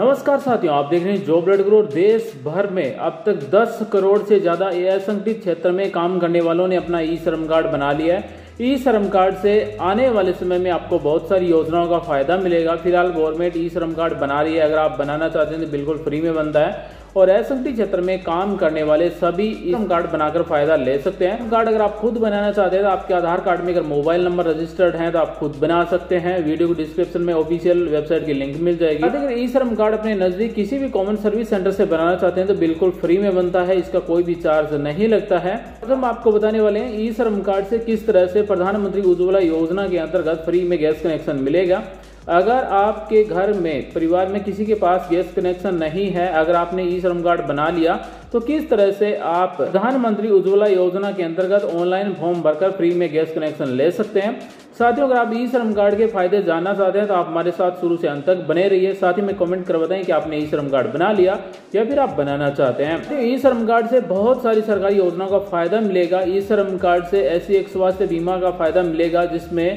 नमस्कार साथियों आप देख रहे हैं जॉब रेड ग्रोथ देश भर में अब तक 10 करोड़ से ज़्यादा ए असंगठित क्षेत्र में काम करने वालों ने अपना ई श्रम कार्ड बना लिया है ई श्रम कार्ड से आने वाले समय में आपको बहुत सारी योजनाओं का फायदा मिलेगा फिलहाल गवर्नमेंट ई श्रम कार्ड बना रही है अगर आप बनाना चाहते हैं तो बिल्कुल फ्री में बनता है और एस क्षेत्र में काम करने वाले सभी इनकम कार्ड बनाकर फायदा ले सकते हैं कार्ड अगर आप खुद बनाना चाहते हैं तो आपके आधार कार्ड में अगर मोबाइल नंबर रजिस्टर्ड है तो आप खुद बना सकते हैं वीडियो के डिस्क्रिप्शन में ऑफिशियल वेबसाइट की लिंक मिल जाएगी अगर ई श्रम कार्ड अपने नजदीक किसी भी कॉमन सर्विस सेंटर से बनाना चाहते हैं तो बिल्कुल फ्री में बनता है इसका कोई भी चार्ज नहीं लगता है तो हम आपको बताने वाले हैं ई श्रम कार्ड से किस तरह से प्रधानमंत्री उज्ज्वला योजना के अंतर्गत फ्री में गैस कनेक्शन मिलेगा अगर आपके घर में परिवार में किसी के पास गैस कनेक्शन नहीं है अगर आपने ई श्रम कार्ड बना लिया तो किस तरह से आप प्रधानमंत्री उज्ज्वला योजना के अंतर्गत ऑनलाइन फॉर्म भरकर फ्री में गैस कनेक्शन ले सकते हैं साथियों अगर आप ई श्रम कार्ड के फायदे जानना चाहते हैं तो आप हमारे साथ शुरू से अंत तक बने रहिए साथ ही में कमेंट कर बताएं कि आपने ई श्रम कार्ड बना लिया या फिर आप बनाना चाहते हैं तो ई श्रम कार्ड से बहुत सारी सरकारी योजनाओं का फायदा मिलेगा ई श्रम कार्ड से ऐसी एक स्वास्थ्य बीमा का फायदा मिलेगा जिसमें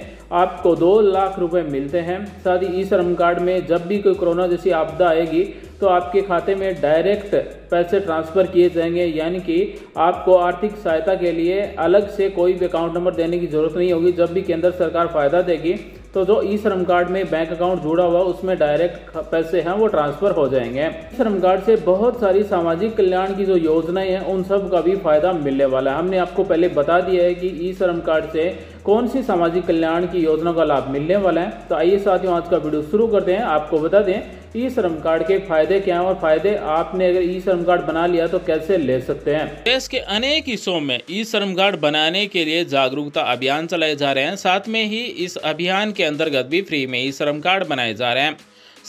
आपको दो लाख रुपए मिलते हैं साथ ही ई श्रम कार्ड में जब भी कोई कोरोना जैसी आपदा आएगी तो आपके खाते में डायरेक्ट पैसे ट्रांसफ़र किए जाएंगे यानी कि आपको आर्थिक सहायता के लिए अलग से कोई भी अकाउंट नंबर देने की ज़रूरत नहीं होगी जब भी केंद्र सरकार फ़ायदा देगी तो जो ई श्रम कार्ड में बैंक अकाउंट जुड़ा हुआ उसमें डायरेक्ट पैसे हैं वो ट्रांसफ़र हो जाएंगे ई श्रम कार्ड से बहुत सारी सामाजिक कल्याण की जो योजनाएं हैं उन सब का भी फायदा मिलने वाला है हमने आपको पहले बता दिया है कि ई श्रम कार्ड से कौन सी सामाजिक कल्याण की योजना का लाभ मिलने वाला है तो आइए साथियों आज का वीडियो शुरू करते हैं आपको बता दें ई श्रम कार्ड के फायदे क्या हैं और फायदे आपने अगर ई श्रम कार्ड बना लिया तो कैसे ले सकते हैं देश के अनेक हिस्सों में ई श्रम कार्ड बनाने के लिए जागरूकता अभियान चलाए जा रहे हैं साथ में ही इस अभियान के अंतर्गत भी फ्री में ई श्रम कार्ड बनाए जा रहे हैं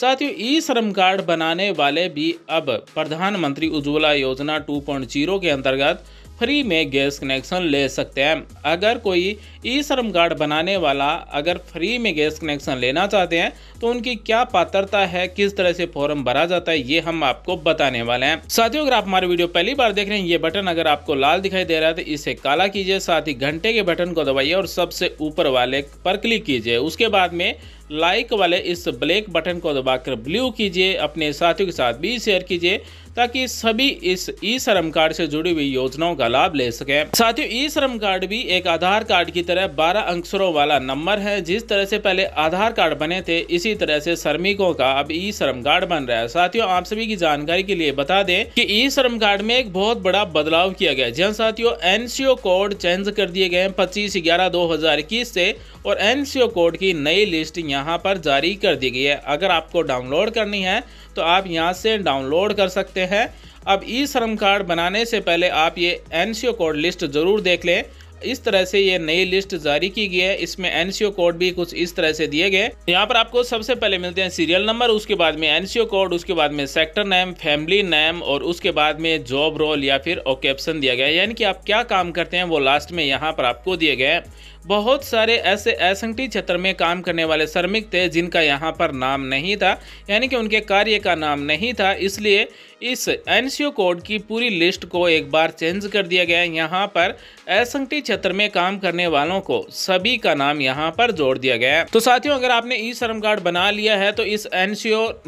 साथियों ई श्रम कार्ड बनाने वाले भी अब प्रधानमंत्री उज्ज्वला योजना 2.0 के अंतर्गत फ्री में गैस कनेक्शन ले सकते हैं अगर कोई ई श्रम कार्ड बनाने वाला अगर फ्री में गैस कनेक्शन लेना चाहते हैं तो उनकी क्या पात्रता है किस तरह से फॉर्म भरा जाता है ये हम आपको बताने वाले हैं साथियों अगर आप हमारे वीडियो पहली बार देख रहे हैं ये बटन अगर आपको लाल दिखाई दे रहा है तो इसे काला कीजिए साथ ही घंटे के बटन को दबाइए और सबसे ऊपर वाले पर क्लिक कीजिए उसके बाद में लाइक वाले इस ब्लैक बटन को दबाकर ब्लू कीजिए अपने साथियों के साथ भी शेयर कीजिए ताकि सभी इस ई श्रम कार्ड से जुड़ी हुई योजनाओं का लाभ ले सकें साथियों ई श्रम कार्ड भी एक आधार कार्ड की तरह 12 अक्षरों वाला नंबर है जिस तरह से पहले आधार कार्ड बने थे इसी तरह से श्रमिकों का अब ई श्रम कार्ड बन रहा है साथियों आप सभी की जानकारी के लिए बता दें कि ई श्रम कार्ड में एक बहुत बड़ा बदलाव किया गया जहाँ साथियों एनसीओ कोड चेंज कर दिए गए पच्चीस ग्यारह दो से और एनसीओ कोड की नई लिस्ट यहाँ पर जारी कर दी गई है अगर आपको डाउनलोड करनी है तो आप यहाँ से डाउनलोड कर सकते हैं अब ई श्रम कार्ड बनाने से पहले आप ये एन कोड लिस्ट ज़रूर देख लें इस तरह से ये नई लिस्ट जारी की गई है इसमें एनसीओ कोड भी कुछ इस तरह से दिए गए यहाँ पर आपको सबसे पहले मिलते हैं सीरियल नंबर उसके बाद में एनसीओ कोड उसके बाद में सेक्टर नेम फैमिली नेम और उसके बाद में जॉब रोल या फिर ओकेप्शन दिया गया यानी कि आप क्या काम करते हैं वो लास्ट में यहाँ पर आपको दिए गए बहुत सारे ऐसे एस क्षेत्र में काम करने वाले श्रमिक थे जिनका यहाँ पर नाम नहीं था यानी कि उनके कार्य का नाम नहीं था इसलिए इस एन कोड की पूरी लिस्ट को एक बार चेंज कर दिया गया यहाँ पर एस क्षेत्र में काम करने वालों को सभी का नाम यहाँ पर जोड़ दिया गया है तो साथियों अगर आपने ई श्रम कार्ड बना लिया है तो इस एन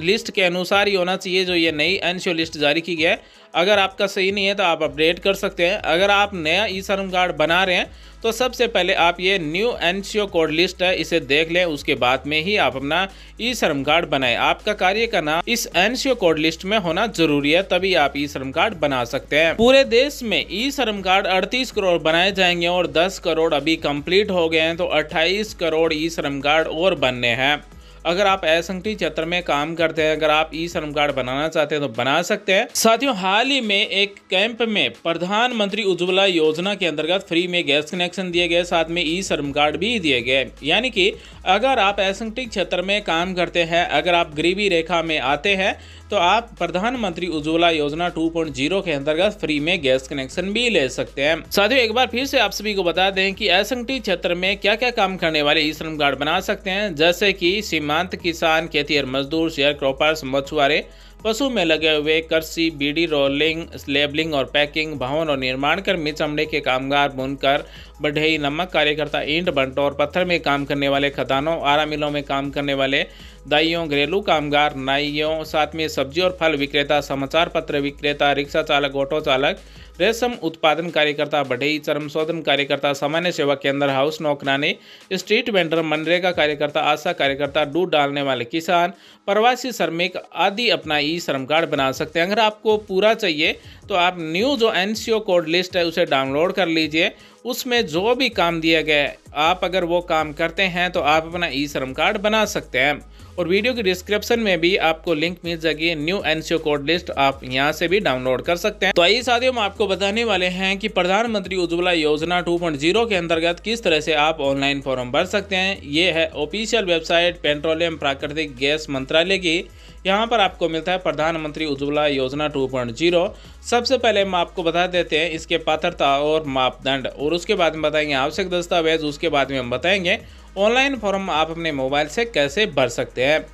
लिस्ट के अनुसार ही होना चाहिए जो ये नई एन लिस्ट जारी की गई है अगर आपका सही नहीं है तो आप अपडेट कर सकते हैं अगर आप नया ई श्रम कार्ड बना रहे हैं तो सबसे पहले आप ये न्यू एन कोड लिस्ट है इसे देख लें उसके बाद में ही आप अपना ई श्रम कार्ड बनाए आपका कार्य का नाम इस एन कोड लिस्ट में होना जरूरी है तभी आप ई श्रम कार्ड बना सकते हैं पूरे देश में ई श्रम कार्ड अड़तीस करोड़ बनाए जाएंगे और दस करोड़ अभी कम्प्लीट हो गए हैं तो अट्ठाईस करोड़ ई श्रम कार्ड और बनने हैं अगर आप असंगठित क्षेत्र में काम करते हैं अगर आप ई श्रम कार्ड बनाना चाहते हैं तो बना सकते हैं साथियों हाल ही में एक कैंप में प्रधानमंत्री उज्ज्वला योजना के अंतर्गत फ्री में गैस कनेक्शन दिए गए साथ में ई श्रम कार्ड भी दिए गए यानी कि अगर आप असंगठित क्षेत्र में काम करते हैं अगर आप गरीबी रेखा में आते हैं तो आप प्रधानमंत्री उज्ज्वला योजना 2.0 के अंतर्गत फ्री में गैस कनेक्शन भी ले सकते हैं साथियों एक बार फिर से आप सभी को बता दें कि असंगठित क्षेत्र में क्या क्या काम करने वाले ई श्रम कार्ड बना सकते हैं जैसे कि सीमा सीमांत किसान और मजदूर शेयर क्रॉपर्स मछुआरे पशु में लगे हुए कृषि बीडी रोलिंग लेबलिंग और पैकिंग भवन और निर्माण कर्मी चमड़े के कामगार बुनकर बढ़ई नमक कार्यकर्ता ईंट बंट और पत्थर में काम करने वाले खदानों आरा मिलों में काम करने वाले दाइयों घरेलू कामगार नाइयों साथ में सब्जी और फल विक्रेता समाचार पत्र विक्रेता रिक्शा चालक ऑटो चालक रेशम उत्पादन कार्यकर्ता बढ़ई चरम शोधन कार्यकर्ता सामान्य सेवा केंद्र हाउस नौकरानी स्ट्रीट वेंडर मनरेगा कार्यकर्ता आशा कार्यकर्ता दूध डालने वाले किसान प्रवासी श्रमिक आदि अपना ई श्रम कार्ड बना सकते हैं अगर आपको पूरा चाहिए तो आप न्यू जो एन कोड लिस्ट है उसे डाउनलोड कर लीजिए उसमें जो भी काम दिया गया है आप अगर वो काम करते हैं तो आप अपना ई श्रम कार्ड बना सकते हैं और वीडियो की डिस्क्रिप्शन में भी आपको लिंक मिल जाएगी न्यू एनसीओ कोड लिस्ट आप यहाँ से भी डाउनलोड कर सकते हैं तो आइए साथियों हम आपको बताने वाले हैं कि प्रधानमंत्री उज्ज्वला योजना 2.0 के अंतर्गत किस तरह से आप ऑनलाइन फॉर्म भर सकते हैं ये है ऑफिशियल वेबसाइट पेट्रोलियम प्राकृतिक गैस मंत्रालय की यहाँ पर आपको मिलता है प्रधानमंत्री उज्ज्वला योजना 2.0 सबसे पहले हम आपको बता देते हैं इसके पात्रता और मापदंड और उसके बाद में बताएंगे आवश्यक दस्तावेज उसके बाद में हम बताएंगे ऑनलाइन फॉर्म आप अपने मोबाइल से कैसे भर सकते हैं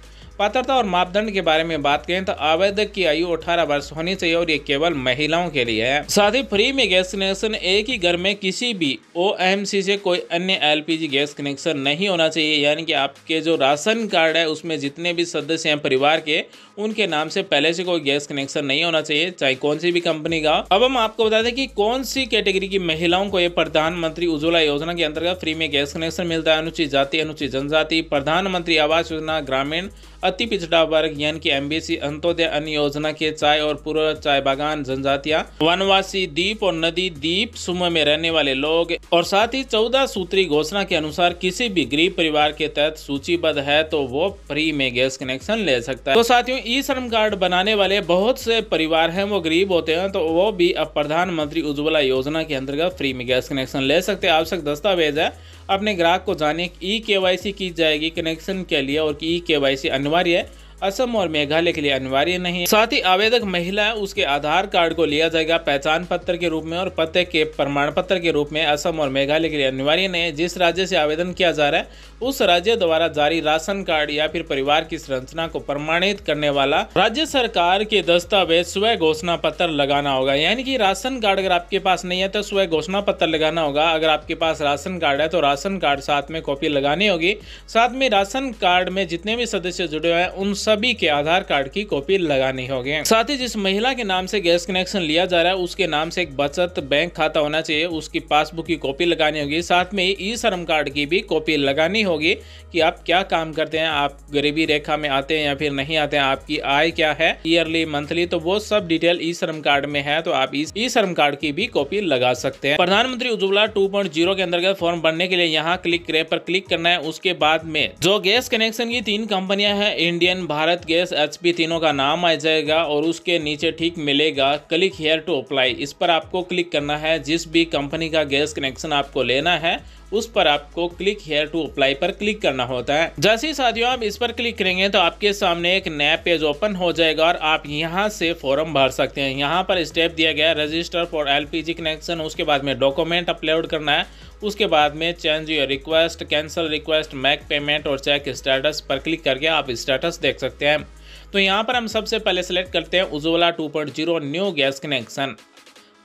पात्रता और मापदंड के बारे में बात करें तो आवेदक की आयु 18 वर्ष होनी चाहिए और ये केवल महिलाओं के लिए है साथ ही फ्री में गैस कनेक्शन एक ही घर में किसी भी ओ से कोई अन्य एल गैस कनेक्शन नहीं होना चाहिए यानी कि आपके जो राशन कार्ड है उसमें जितने भी सदस्य हैं परिवार के उनके नाम से पहले से कोई गैस कनेक्शन नहीं होना चाहिए चाहे कौन सी भी कंपनी का अब हम आपको बता दें कि कौन सी कैटेगरी की महिलाओं को ये प्रधानमंत्री उज्ज्वला योजना के अंतर्गत फ्री में गैस कनेक्शन मिलता है अनुसूचित जाति अनुसूचित जनजाति प्रधानमंत्री आवास योजना ग्रामीण अति पिछड़ा वर्ग यानी कि एमबीसी अंत्योदय अन्न योजना के चाय और पूर्व चाय बागान जनजातिया वनवासी द्वीप और नदी द्वीप समूह में रहने वाले लोग और साथ ही चौदह सूत्री घोषणा के अनुसार किसी भी गरीब परिवार के तहत सूचीबद्ध है तो वो फ्री में गैस कनेक्शन ले सकता है तो साथियों ई श्रम कार्ड बनाने वाले बहुत से परिवार हैं वो गरीब होते हैं तो वो भी अब प्रधानमंत्री उज्ज्वला योजना के अंतर्गत फ्री में गैस कनेक्शन ले सकते हैं आवश्यक दस्तावेज है अपने ग्राहक को जाने ई के की जाएगी कनेक्शन के लिए और कि ई के अनिवार्य है असम और मेघालय के लिए अनिवार्य नहीं साथ ही आवेदक महिला उसके आधार कार्ड को लिया जाएगा पहचान पत्र के रूप में और पते के प्रमाण पत्र के रूप में असम और मेघालय के लिए अनिवार्य नहीं है जिस राज्य से आवेदन किया जा रहा है उस राज्य द्वारा जारी राशन कार्ड या फिर परिवार की संरचना को प्रमाणित करने वाला राज्य सरकार के दस्तावेज स्वयं घोषणा पत्र लगाना होगा यानी कि राशन कार्ड अगर आपके पास नहीं है तो स्वयं घोषणा पत्र लगाना होगा अगर आपके पास राशन कार्ड है तो राशन कार्ड साथ में कॉपी लगानी होगी साथ में राशन कार्ड में जितने भी सदस्य जुड़े हुए हैं उन सब सभी के आधार कार्ड की कॉपी लगानी होगी साथ ही जिस महिला के नाम से गैस कनेक्शन लिया जा रहा है उसके नाम से एक बचत बैंक खाता होना चाहिए उसकी पासबुक की कॉपी लगानी होगी साथ में ई श्रम कार्ड की भी कॉपी लगानी होगी कि आप क्या काम करते हैं आप गरीबी रेखा में आते हैं या फिर नहीं आते हैं आपकी आय क्या है ईयरली मंथली तो वो सब डिटेल ई श्रम कार्ड में है तो आप ई श्रम कार्ड की भी कॉपी लगा सकते हैं प्रधानमंत्री उज्ज्वला टू के अंतर्गत फॉर्म भरने के लिए यहाँ क्लिक करे पर क्लिक करना है उसके बाद में जो गैस कनेक्शन की तीन कंपनियां हैं Indian Bharat Bharat gas H तीनों का नाम आ जाएगा और उसके नीचे ठीक मिलेगा क्लिक हेयर टू अप्लाई इस पर आपको क्लिक करना है जिस भी कंपनी का गैस कनेक्शन आपको लेना है उस पर आपको क्लिक हेयर टू अप्लाई पर क्लिक करना होता है जैसे ही साथियों आप इस पर क्लिक करेंगे तो आपके सामने एक नया पेज ओपन हो जाएगा और आप यहाँ से फॉर्म भर सकते हैं यहाँ पर स्टेप दिया गया है रजिस्टर फॉर एल कनेक्शन उसके बाद में डॉक्यूमेंट अपलोड करना है उसके बाद में change your request cancel request make payment और चेक स्टेटस पर क्लिक करके आप स्टेटस देख सकते हैं तो यहाँ पर हम सबसे पहले सेलेक्ट करते हैं उज्ज्वला 2.0 न्यू गैस कनेक्शन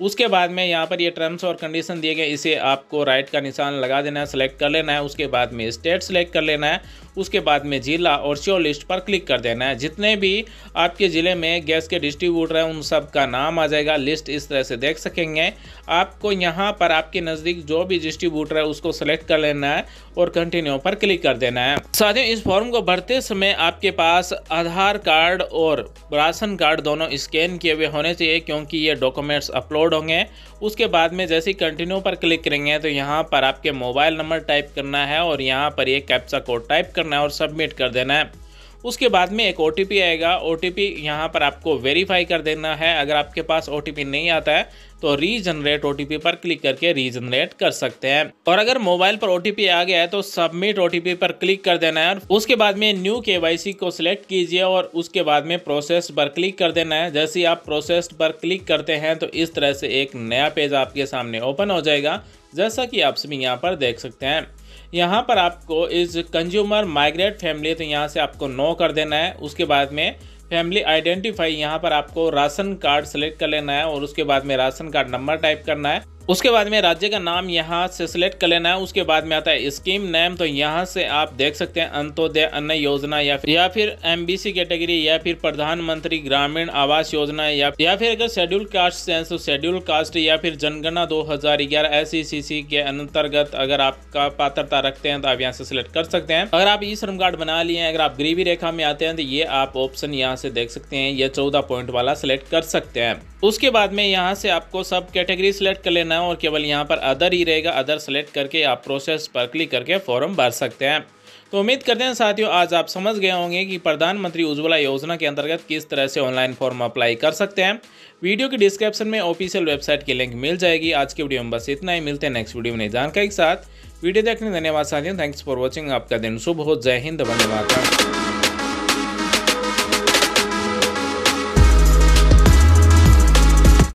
उसके बाद में यहाँ पर ये टर्म्स और कंडीशन दिए गए इसे आपको राइट का निशान लगा देना है सेलेक्ट कर लेना है उसके बाद में स्टेट सेलेक्ट कर लेना है उसके बाद में ज़िला और श्योर लिस्ट पर क्लिक कर देना है जितने भी आपके ज़िले में गैस के डिस्ट्रीब्यूटर हैं उन सब का नाम आ जाएगा लिस्ट इस तरह से देख सकेंगे आपको यहाँ पर आपके नज़दीक जो भी डिस्ट्रीब्यूटर है उसको सेलेक्ट कर लेना है और कंटिन्यू पर क्लिक कर देना है साथियों इस फॉर्म को भरते समय आपके पास आधार कार्ड और राशन कार्ड दोनों स्कैन किए हुए होने चाहिए क्योंकि ये डॉक्यूमेंट्स अपलोड लोड होंगे उसके बाद में जैसे कंटिन्यू पर क्लिक करेंगे तो यहाँ पर आपके मोबाइल नंबर टाइप करना है और यहाँ पर ये कैप्चा कोड टाइप करना है और सबमिट कर देना है उसके बाद में एक ओ आएगा ओ टी पी यहाँ पर आपको वेरीफाई कर देना है अगर आपके पास ओ नहीं आता है तो रीजनरेट ओ पर क्लिक करके रीजनरेट कर सकते हैं और अगर मोबाइल पर ओ आ गया है तो सबमिट ओ पर क्लिक कर देना है और उसके बाद में न्यू के को सिलेक्ट कीजिए और उसके बाद में प्रोसेस पर क्लिक कर देना है जैसे आप प्रोसेस पर क्लिक करते हैं तो इस तरह से एक नया पेज आपके सामने ओपन हो जाएगा जैसा कि आप सभी यहाँ पर देख सकते हैं यहाँ पर आपको इज कंज्यूमर माइग्रेट फैमिली तो यहाँ से आपको नो कर देना है उसके बाद में फैमिली आइडेंटिफाई यहाँ पर आपको राशन कार्ड सेलेक्ट कर लेना है और उसके बाद में राशन कार्ड नंबर टाइप करना है उसके बाद में राज्य का नाम यहाँ से सिलेक्ट कर लेना है उसके बाद में आता है स्कीम नेम तो यहाँ से आप देख सकते हैं अंत्योदय अन्न योजना या फिर या फिर एमबीसी कैटेगरी या फिर प्रधानमंत्री ग्रामीण आवास योजना या या फिर अगर शेड्यूल कास्ट से तो शेड्यूल कास्ट या फिर जनगणना 2011 हजार e के अंतर्गत अगर आपका पात्रता रखते हैं तो आप यहाँ से सिलेक्ट कर सकते हैं अगर आप ई श्रम कार्ड बना लिए अगर आप गरीबी रेखा में आते हैं तो ये आप ऑप्शन यहाँ से देख सकते हैं या चौदह पॉइंट वाला सिलेक्ट कर सकते हैं उसके बाद में यहाँ से आपको सब कैटेगरी सिलेक्ट कर लेना करना है और केवल यहाँ पर अदर ही रहेगा अदर सेलेक्ट करके आप प्रोसेस पर क्लिक करके फॉर्म भर सकते हैं तो उम्मीद करते हैं साथियों आज आप समझ गए होंगे कि प्रधानमंत्री उज्ज्वला योजना के अंतर्गत किस तरह से ऑनलाइन फॉर्म अप्लाई कर सकते हैं वीडियो के डिस्क्रिप्शन में ऑफिशियल वेबसाइट की लिंक मिल जाएगी आज की वीडियो में बस इतना ही मिलते हैं नेक्स्ट वीडियो में जानकारी के साथ वीडियो देखने धन्यवाद साथियों थैंक्स फॉर वॉचिंग आपका दिन शुभ हो जय हिंद धन्यवाद